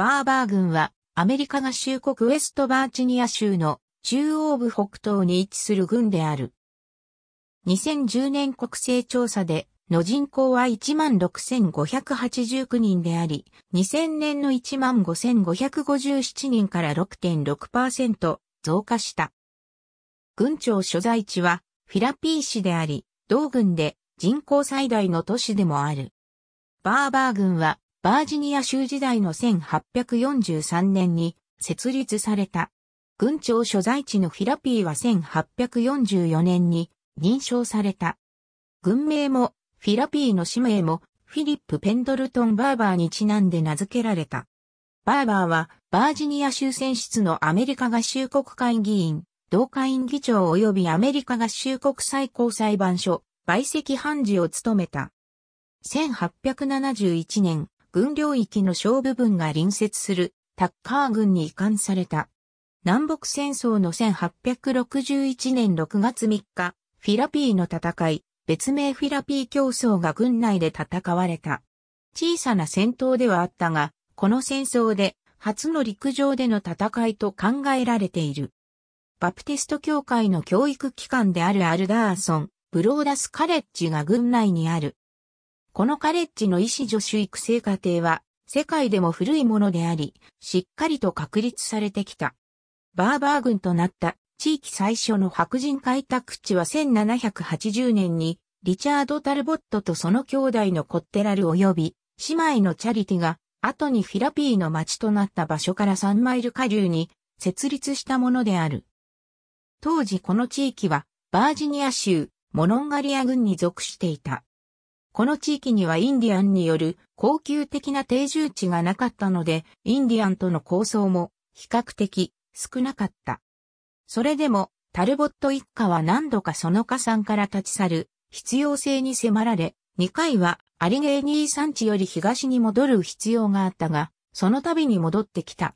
バーバー郡は、アメリカ合衆国ウェストバーチニア州の中央部北東に位置する郡である。2010年国勢調査で、の人口は16,589人であり、2000年の15,557人から6.6%増加した。郡庁所在地はフィラピー市であり、同郡で人口最大の都市でもある。バーバー郡はバージニア州時代の1843年に設立された。軍庁所在地のフィラピーは1844年に認証された。軍名もフィラピーの氏名もフィリップ・ペンドルトン・バーバーにちなんで名付けられた。バーバーはバージニア州選出のアメリカ合衆国会議員、同会員議長及びアメリカ合衆国最高裁判所、陪席判事を務めた。1871年、軍領域の小部分が隣接するタッカー軍に移管された。南北戦争の1861年6月3日、フィラピーの戦い、別名フィラピー競争が軍内で戦われた。小さな戦闘ではあったが、この戦争で初の陸上での戦いと考えられている。バプテスト教会の教育機関であるアルダーソン、ブローダスカレッジが軍内にあるこのカレッジの医師助手育成課程は世界でも古いものであり、しっかりと確立されてきた。バーバー軍となった地域最初の白人開拓地は1780年にリチャード・タルボットとその兄弟のコッテラル及び姉妹のチャリティが後にフィラピーの町となった場所から3マイル下流に設立したものである。当時この地域はバージニア州モノンガリア郡に属していた。この地域にはインディアンによる高級的な定住地がなかったので、インディアンとの構想も比較的少なかった。それでも、タルボット一家は何度かその家産から立ち去る必要性に迫られ、2回はアリゲーニー産地より東に戻る必要があったが、その度に戻ってきた。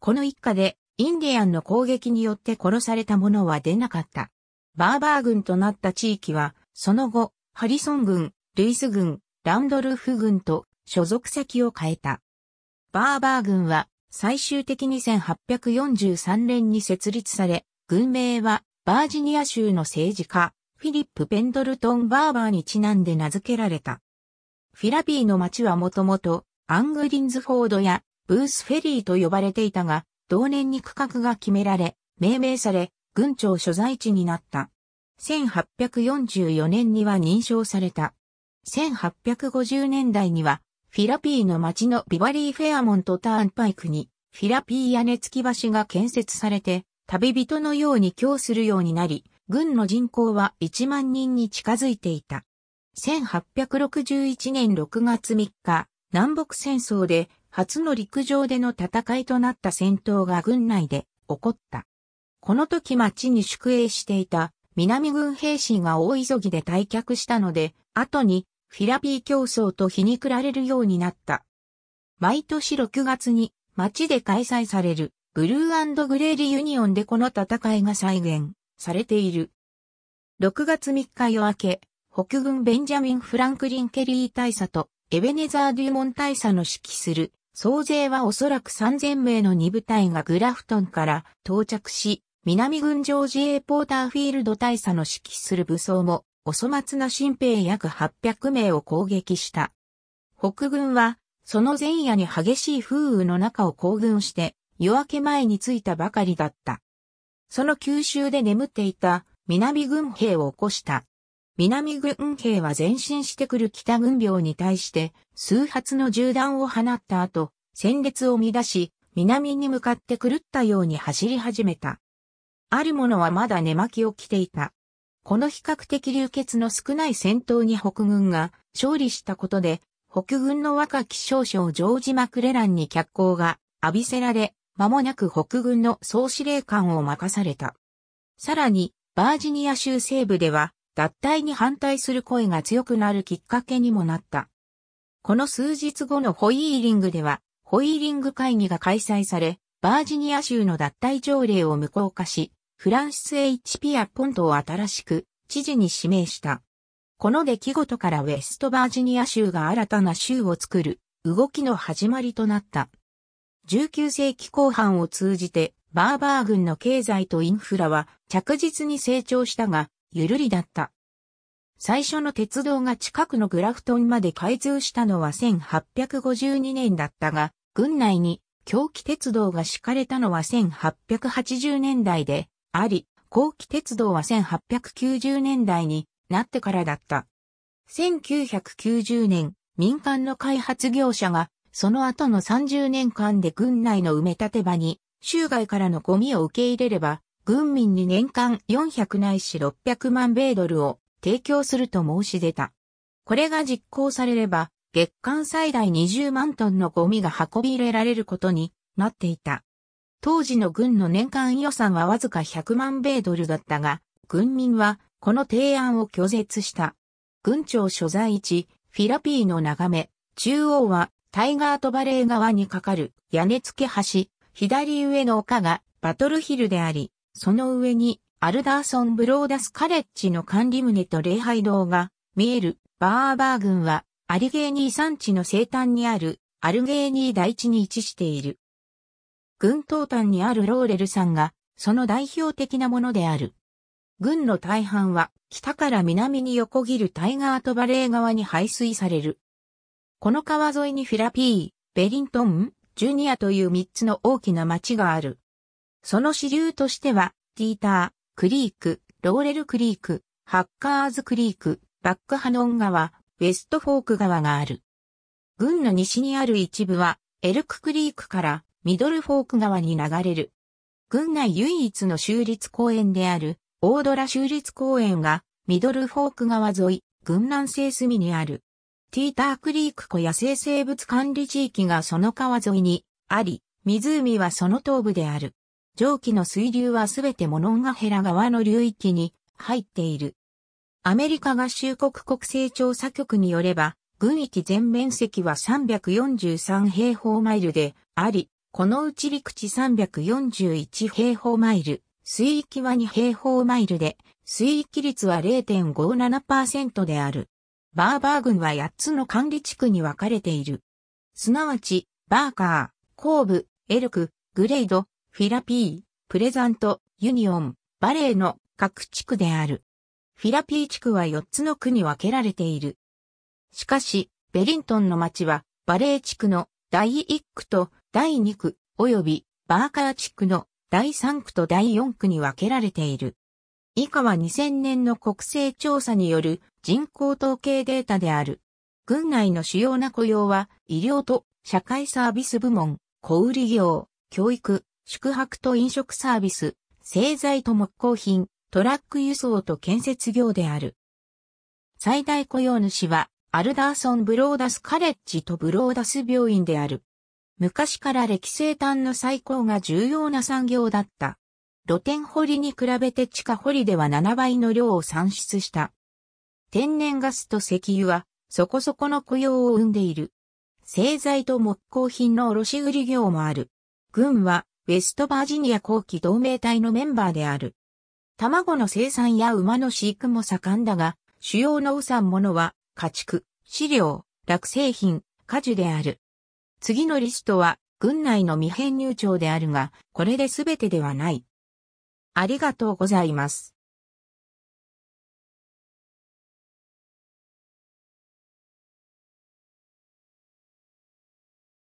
この一家でインディアンの攻撃によって殺された者は出なかった。バーバー軍となった地域は、その後、ハリソン軍、ルイス軍、ランドルフ軍と所属先を変えた。バーバー軍は最終的に1843年に設立され、軍名はバージニア州の政治家、フィリップ・ペンドルトン・バーバーにちなんで名付けられた。フィラピーの町はもともとアングリンズフォードやブースフェリーと呼ばれていたが、同年に区画が決められ、命名され、軍庁所在地になった。1844年には認証された。1850年代には、フィラピーの町のビバリー・フェアモント・ターンパイクに、フィラピー屋根付き橋が建設されて、旅人のように供するようになり、軍の人口は1万人に近づいていた。1861年6月3日、南北戦争で初の陸上での戦いとなった戦闘が軍内で起こった。この時町に宿営していた南軍兵士が大急ぎで退却したので、後にフィラピー競争と皮肉られるようになった。毎年6月に街で開催されるブルーグレーリユニオンでこの戦いが再現されている。6月3日夜明け、北軍ベンジャミン・フランクリン・ケリー大佐とエベネザー・デューモン大佐の指揮する総勢はおそらく3000名の2部隊がグラフトンから到着し、南軍上自衛ポーターフィールド大佐の指揮する武装もお粗末な新兵約800名を攻撃した。北軍は、その前夜に激しい風雨の中を行軍して、夜明け前に着いたばかりだった。その九州で眠っていた南軍兵を起こした。南軍兵は前進してくる北軍兵に対して数発の銃弾を放った後、戦列を乱し、南に向かって狂ったように走り始めた。ある者はまだ寝巻きを着ていた。この比較的流血の少ない戦闘に北軍が勝利したことで、北軍の若き少将ジョージ・マクレランに脚光が浴びせられ、間もなく北軍の総司令官を任された。さらに、バージニア州西部では、脱退に反対する声が強くなるきっかけにもなった。この数日後のホイーリングでは、ホイーリング会議が開催され、バージニア州の脱退条例を無効化し、フランシス H・ ピア・ポントを新しく知事に指名した。この出来事からウェストバージニア州が新たな州を作る動きの始まりとなった。19世紀後半を通じてバーバー軍の経済とインフラは着実に成長したが、ゆるりだった。最初の鉄道が近くのグラフトンまで開通したのは1852年だったが、軍内に狂気鉄道が敷かれたのは1880年代で、あり、後期鉄道は1890年代になってからだった。1990年、民間の開発業者が、その後の30年間で軍内の埋め立て場に、州外からのゴミを受け入れれば、軍民に年間400ないし600万米ドルを提供すると申し出た。これが実行されれば、月間最大20万トンのゴミが運び入れられることになっていた。当時の軍の年間予算はわずか100万米ドルだったが、軍民はこの提案を拒絶した。軍庁所在地、フィラピーの眺め、中央はタイガートバレー側にかかる屋根付け橋、左上の丘がバトルヒルであり、その上にアルダーソン・ブローダス・カレッジの管理棟と礼拝堂が見えるバーバー軍はアリゲーニー山地の西端にあるアルゲーニー台地に位置している。軍東端にあるローレル山が、その代表的なものである。軍の大半は、北から南に横切るタイガーとバレー側に排水される。この川沿いにフィラピー、ベリントン、ジュニアという3つの大きな町がある。その支流としては、ティーター、クリーク、ローレルクリーク、ハッカーズクリーク、バックハノン川、ウェストフォーク川がある。軍の西にある一部は、エルククリークからミドルフォーク川に流れる。郡内唯一の州立公園である、オードラ州立公園が、ミドルフォーク川沿い、郡南西隅にある。ティータークリーク湖野生生物管理地域がその川沿いにあり、湖はその東部である。蒸気の水流はすべてモノンガヘラ川の流域に入っている。アメリカ合衆国国勢調査局によれば、軍域全面積は343平方マイルであり、このうち陸地341平方マイル、水域は2平方マイルで、水域率は0.57%である。バーバー郡は8つの管理地区に分かれている。すなわち、バーカー、コーブ、エルク、グレイド、フィラピー、プレザント、ユニオン、バレーの各地区である。フィラピー地区は4つの区に分けられている。しかし、ベリントンの町はバレー地区の第1区と第2区及びバーカー地区の第3区と第4区に分けられている。以下は2000年の国勢調査による人口統計データである。軍内の主要な雇用は医療と社会サービス部門、小売業、教育、宿泊と飲食サービス、製材と木工品、トラック輸送と建設業である。最大雇用主はアルダーソン・ブローダス・カレッジとブローダス病院である。昔から歴生炭の採鉱が重要な産業だった。露天掘りに比べて地下掘りでは7倍の量を産出した。天然ガスと石油はそこそこの雇用を生んでいる。製材と木工品の卸売業もある。軍はウェストバージニア後期同盟隊のメンバーである。卵の生産や馬の飼育も盛んだが、主要農産物は家畜、飼料、落製品、果樹である。次のリストは、軍内の未編入庁であるが、これで全てではない。ありがとうございます。